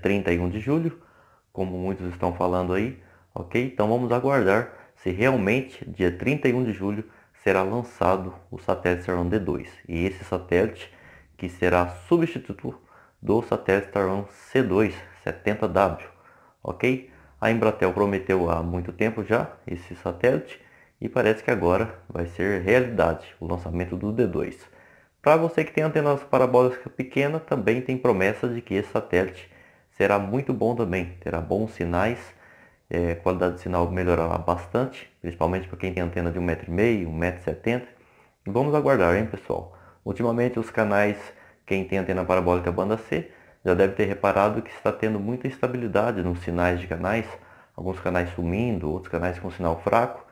31 de julho, como muitos estão falando aí, ok? Então vamos aguardar se realmente dia 31 de julho será lançado o satélite Starlink D2. E esse satélite que será substituto do satélite Starlink C2 70W, ok? A Embratel prometeu há muito tempo já esse satélite e parece que agora vai ser realidade o lançamento do D2. Para você que tem antenas parabólicas pequena, também tem promessa de que esse satélite será muito bom também, terá bons sinais, é, qualidade de sinal melhorará bastante, principalmente para quem tem antena de 1,5m, 1,70m. E vamos aguardar, hein pessoal? Ultimamente os canais, quem tem antena parabólica banda C, já deve ter reparado que está tendo muita instabilidade nos sinais de canais, alguns canais sumindo, outros canais com sinal fraco.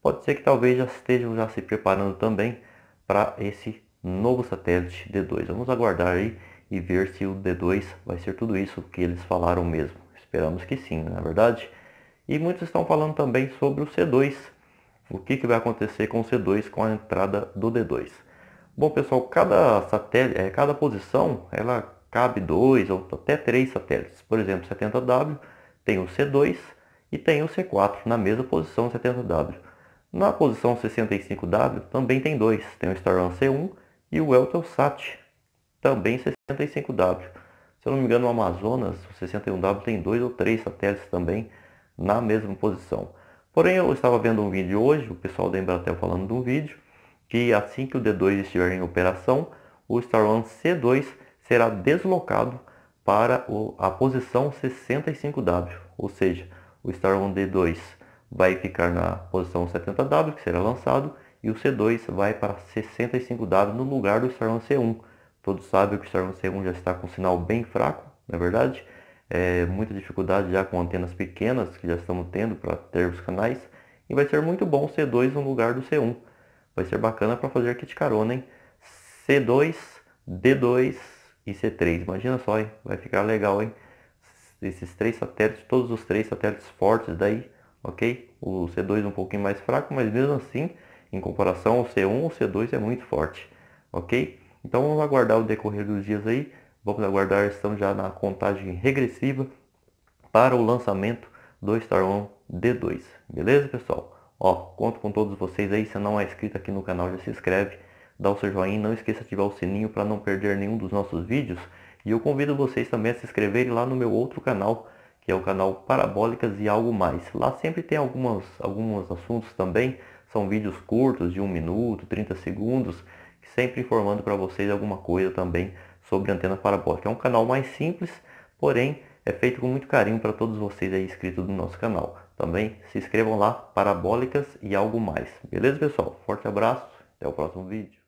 Pode ser que talvez já estejam já se preparando também para esse novo satélite D2. Vamos aguardar aí e ver se o D2 vai ser tudo isso que eles falaram mesmo. Esperamos que sim, na é verdade. E muitos estão falando também sobre o C2. O que, que vai acontecer com o C2 com a entrada do D2? Bom pessoal, cada, satélite, é, cada posição ela cabe dois ou até três satélites. Por exemplo, 70W tem o C2 e tem o C4 na mesma posição 70W. Na posição 65W também tem dois, tem o Starrun C1 e o Eutelsat também 65W. Se eu não me engano, o Amazonas, o 61W, tem dois ou três satélites também na mesma posição. Porém, eu estava vendo um vídeo hoje, o pessoal da Embratel falando de um vídeo, que assim que o D2 estiver em operação, o Star One C2 será deslocado para a posição 65W, ou seja, o Star One D2 vai ficar na posição 70W, que será lançado, e o C2 vai para 65W no lugar do Star One C1, Todos sabem que o Storm 1 já está com um sinal bem fraco, na é verdade. É, muita dificuldade já com antenas pequenas que já estamos tendo para ter os canais. E vai ser muito bom o C2 no lugar do C1. Vai ser bacana para fazer kit carona, hein? C2, D2 e C3. Imagina só, hein? Vai ficar legal, hein? Esses três satélites, todos os três satélites fortes daí, ok? O C2 um pouquinho mais fraco, mas mesmo assim, em comparação ao C1, o C2 é muito forte, ok? Então vamos aguardar o decorrer dos dias aí. Vamos aguardar, estamos já na contagem regressiva para o lançamento do Star One D2. Beleza, pessoal? Ó, conto com todos vocês aí. Se não é inscrito aqui no canal, já se inscreve, dá o seu joinha, não esqueça de ativar o sininho para não perder nenhum dos nossos vídeos. E eu convido vocês também a se inscreverem lá no meu outro canal, que é o canal Parabólicas e Algo Mais. Lá sempre tem algumas, alguns assuntos também, são vídeos curtos de 1 minuto, 30 segundos, sempre informando para vocês alguma coisa também sobre antena parabólica. É um canal mais simples, porém é feito com muito carinho para todos vocês aí inscritos no nosso canal. Também se inscrevam lá, parabólicas e algo mais. Beleza, pessoal? Forte abraço, até o próximo vídeo.